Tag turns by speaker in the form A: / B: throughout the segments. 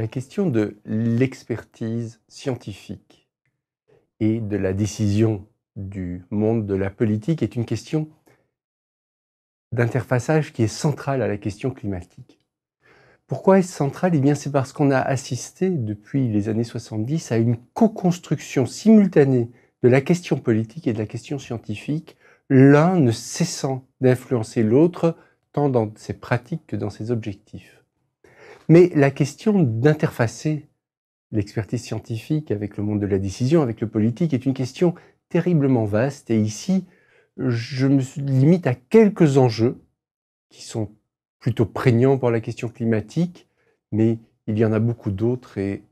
A: la question de l'expertise scientifique et de la décision du monde de la politique est une question d'interfaçage qui est centrale à la question climatique. Pourquoi est-ce central eh bien, c'est parce qu'on a assisté depuis les années 70 à une co-construction simultanée de la question politique et de la question scientifique, l'un ne cessant d'influencer l'autre tant dans ses pratiques que dans ses objectifs. Mais la question d'interfacer l'expertise scientifique avec le monde de la décision, avec le politique, est une question terriblement vaste. Et ici, je me limite à quelques enjeux qui sont plutôt prégnants pour la question climatique, mais il y en a beaucoup d'autres et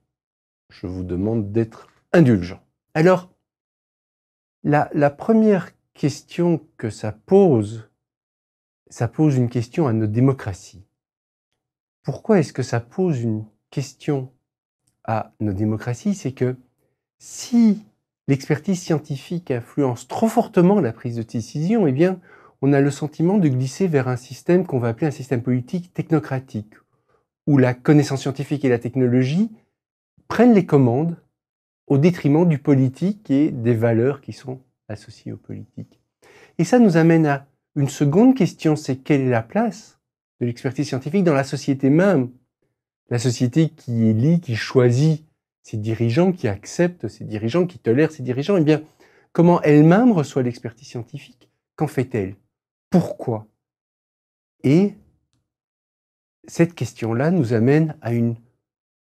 A: je vous demande d'être indulgent. Alors, la, première question que ça pose, ça pose une question à nos démocraties pourquoi est-ce que ça pose une question à nos démocraties C'est que si l'expertise scientifique influence trop fortement la prise de décision, eh bien, on a le sentiment de glisser vers un système qu'on va appeler un système politique technocratique, où la connaissance scientifique et la technologie prennent les commandes au détriment du politique et des valeurs qui sont associées au politique. Et ça nous amène à une seconde question, c'est quelle est la place de l'expertise scientifique dans la société même. La société qui élit, qui choisit ses dirigeants, qui accepte ses dirigeants, qui tolère ses dirigeants, eh bien, comment elle-même reçoit l'expertise scientifique Qu'en fait-elle Pourquoi Et cette question-là nous amène à une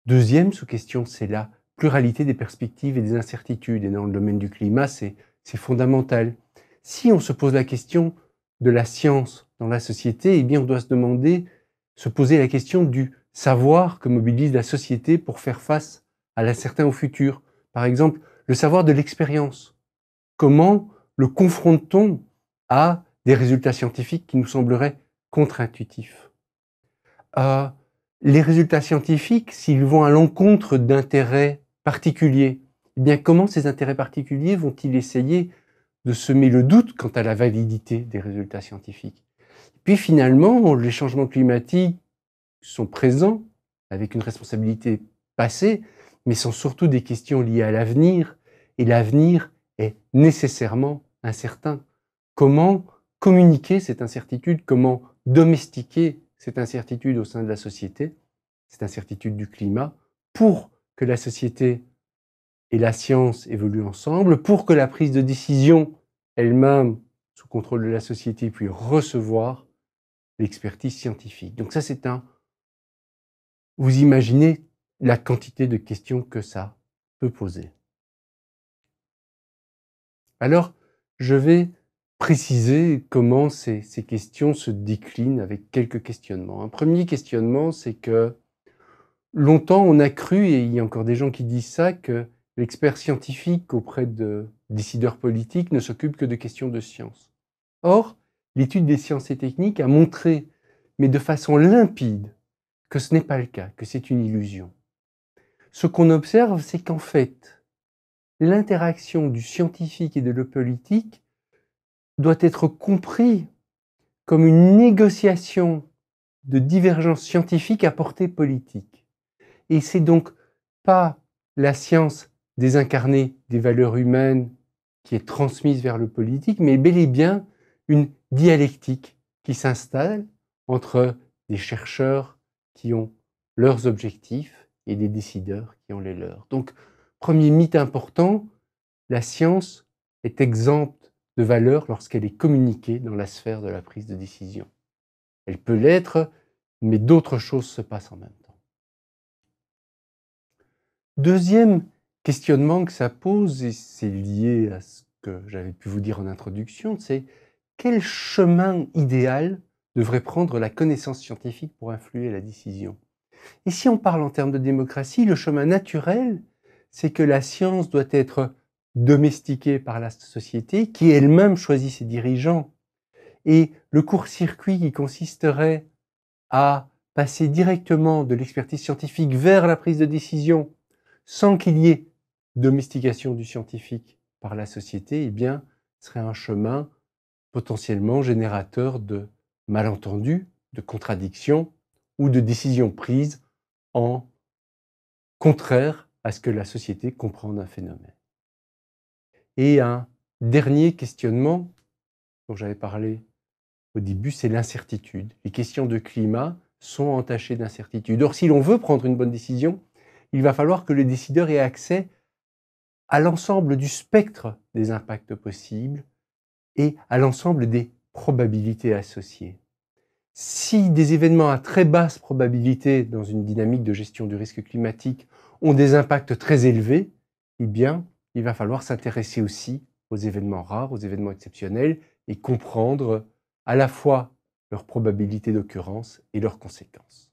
A: deuxième sous-question, c'est la pluralité des perspectives et des incertitudes. Et dans le domaine du climat, c'est fondamental. Si on se pose la question de la science dans la société, eh bien, on doit se demander, se poser la question du savoir que mobilise la société pour faire face à l'incertain au futur. Par exemple, le savoir de l'expérience. Comment le confronte-t-on à des résultats scientifiques qui nous sembleraient contre-intuitifs euh, Les résultats scientifiques, s'ils vont à l'encontre d'intérêts particuliers, eh bien, comment ces intérêts particuliers vont-ils essayer de semer le doute quant à la validité des résultats scientifiques. Puis finalement, les changements climatiques sont présents avec une responsabilité passée, mais sont surtout des questions liées à l'avenir, et l'avenir est nécessairement incertain. Comment communiquer cette incertitude, comment domestiquer cette incertitude au sein de la société, cette incertitude du climat, pour que la société et la science évolue ensemble pour que la prise de décision elle-même, sous contrôle de la société, puisse recevoir l'expertise scientifique. Donc ça, c'est un... Vous imaginez la quantité de questions que ça peut poser. Alors, je vais préciser comment ces, ces, questions se déclinent avec quelques questionnements. Un premier questionnement, c'est que longtemps on a cru, et il y a encore des gens qui disent ça, que L'expert scientifique auprès de décideurs politiques ne s'occupe que de questions de science. Or, l'étude des sciences et techniques a montré, mais de façon limpide, que ce n'est pas le cas, que c'est une illusion. Ce qu'on observe, c'est qu'en fait, l'interaction du scientifique et de le politique doit être compris comme une négociation de divergences scientifiques à portée politique. Et c'est donc pas la science désincarner des valeurs humaines qui est transmise vers le politique, mais bel et bien une dialectique qui s'installe entre des chercheurs qui ont leurs objectifs et des décideurs qui ont les leurs. Donc, premier mythe important, la science est exempte de valeur lorsqu'elle est communiquée dans la sphère de la prise de décision. Elle peut l'être, mais d'autres choses se passent en même temps. Deuxième questionnement que ça pose, et c'est lié à ce que j'avais pu vous dire en introduction, c'est quel chemin idéal devrait prendre la connaissance scientifique pour influer la décision Et si on parle en termes de démocratie, le chemin naturel, c'est que la science doit être domestiquée par la société qui elle-même choisit ses dirigeants. Et le court-circuit qui consisterait à passer directement de l'expertise scientifique vers la prise de décision sans qu'il y ait domestication du scientifique par la société, eh bien, serait un chemin potentiellement générateur de malentendus, de contradictions ou de décisions prises en contraire à ce que la société comprend d'un phénomène. Et un dernier questionnement dont j'avais parlé au début, c'est l'incertitude. Les questions de climat sont entachées d'incertitude. Or, si l'on veut prendre une bonne décision, il va falloir que le décideur ait accès à l'ensemble du spectre des impacts possibles et à l'ensemble des probabilités associées. Si des événements à très basse probabilité dans une dynamique de gestion du risque climatique ont des impacts très élevés, eh bien, il va falloir s'intéresser aussi aux événements rares, aux événements exceptionnels et comprendre à la fois leur probabilité d'occurrence et leurs conséquences.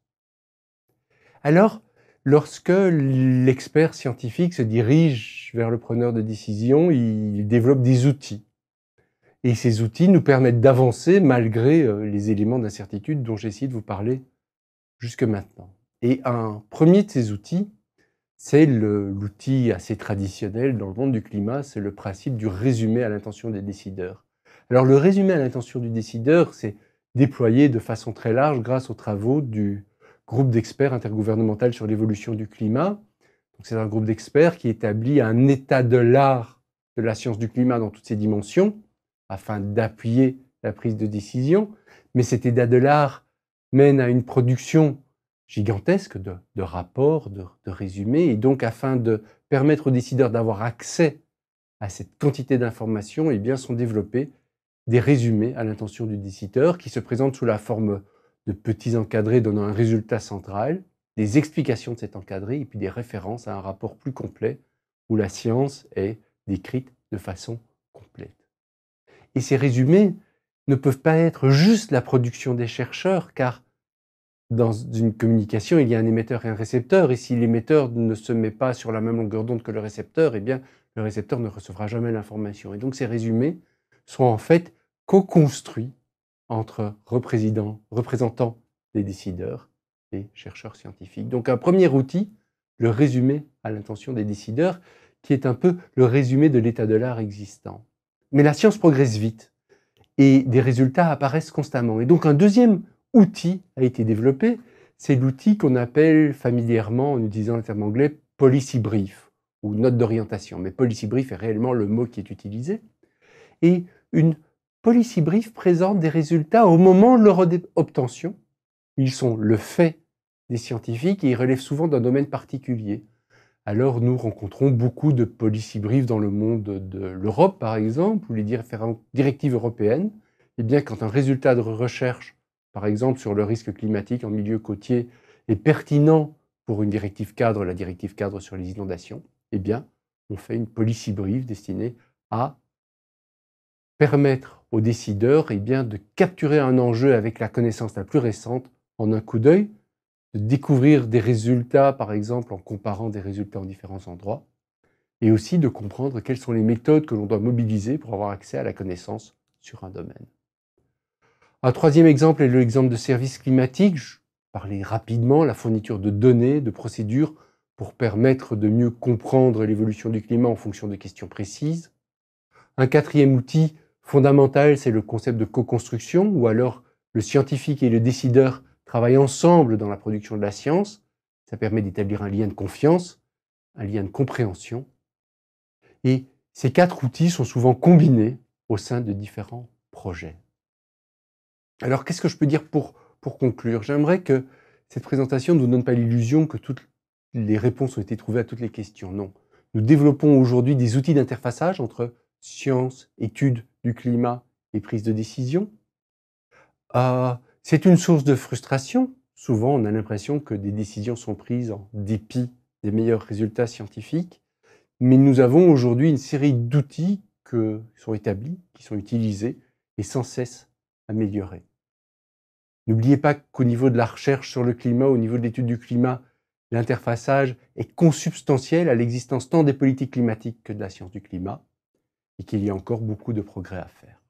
A: Alors, lorsque l'expert scientifique se dirige vers le preneur de décision, il développe des outils. Et ces outils nous permettent d'avancer malgré euh, les éléments d'incertitude dont j'ai essayé de vous parler jusque maintenant. Et un premier de ces outils, c'est l'outil assez traditionnel dans le monde du climat, c'est le principe du résumé à l'intention des décideurs. Alors le résumé à l'intention du décideur, c'est déployé de façon très large grâce aux travaux du groupe d'experts intergouvernemental sur l'évolution du climat, c'est un groupe d'experts qui établit un état de l'art de la science du climat dans toutes ses dimensions, afin d'appuyer la prise de décision. Mais cet état de l'art mène à une production gigantesque de, rapports, de, résumés, et donc afin de permettre aux décideurs d'avoir accès à cette quantité d'informations, eh bien sont développés des résumés à l'intention du décideur qui se présentent sous la forme de petits encadrés donnant un résultat central, des explications de cet encadré et puis des références à un rapport plus complet où la science est décrite de façon complète. Et ces résumés ne peuvent pas être juste la production des chercheurs, car dans une communication, il y a un émetteur et un récepteur, et si l'émetteur ne se met pas sur la même longueur d'onde que le récepteur, eh bien, le récepteur ne recevra jamais l'information. Et donc, ces résumés sont en fait co-construits entre représentants des décideurs des chercheurs scientifiques. Donc un premier outil, le résumé à l'intention des décideurs, qui est un peu le résumé de l'état de l'art existant. Mais la science progresse vite et des résultats apparaissent constamment. Et donc un deuxième outil a été développé, c'est l'outil qu'on appelle familièrement, en utilisant le terme anglais, policy brief ou note d'orientation. Mais policy brief est réellement le mot qui est utilisé. Et une policy brief présente des résultats au moment de leur obtention. Ils sont le fait des scientifiques et ils relèvent souvent d'un domaine particulier. Alors nous rencontrons beaucoup de policy briefs dans le monde de l'Europe, par exemple, ou les directives européennes. Eh bien, quand un résultat de recherche, par exemple sur le risque climatique en milieu côtier, est pertinent pour une directive cadre, la directive cadre sur les inondations, eh bien, on fait une policy brief destinée à permettre aux décideurs eh bien, de capturer un enjeu avec la connaissance la plus récente en un coup d'œil, de découvrir des résultats, par exemple, en comparant des résultats en différents endroits, et aussi de comprendre quelles sont les méthodes que l'on doit mobiliser pour avoir accès à la connaissance sur un domaine. Un troisième exemple est l'exemple de services climatiques. Je parlais rapidement la fourniture de données, de procédures pour permettre de mieux comprendre l'évolution du climat en fonction de questions précises. Un quatrième outil fondamental, c'est le concept de co-construction, où alors le scientifique et le décideur travaillent ensemble dans la production de la science. Ça permet d'établir un lien de confiance, un lien de compréhension. Et ces quatre outils sont souvent combinés au sein de différents projets. Alors, qu'est-ce que je peux dire pour, pour conclure J'aimerais que cette présentation ne vous donne pas l'illusion que toutes les réponses ont été trouvées à toutes les questions. Non. Nous développons aujourd'hui des outils d'interfaçage entre science, études du climat et prise de décision. Euh, c'est une source de frustration. Souvent, on a l'impression que des décisions sont prises en dépit des meilleurs résultats scientifiques. Mais nous avons aujourd'hui une série d'outils qui sont établis, qui sont utilisés et sans cesse améliorés. N'oubliez pas qu'au niveau de la recherche sur le climat, au niveau de l'étude du climat, l'interfaçage est consubstantiel à l'existence tant des politiques climatiques que de la science du climat et qu'il y a encore beaucoup de progrès à faire.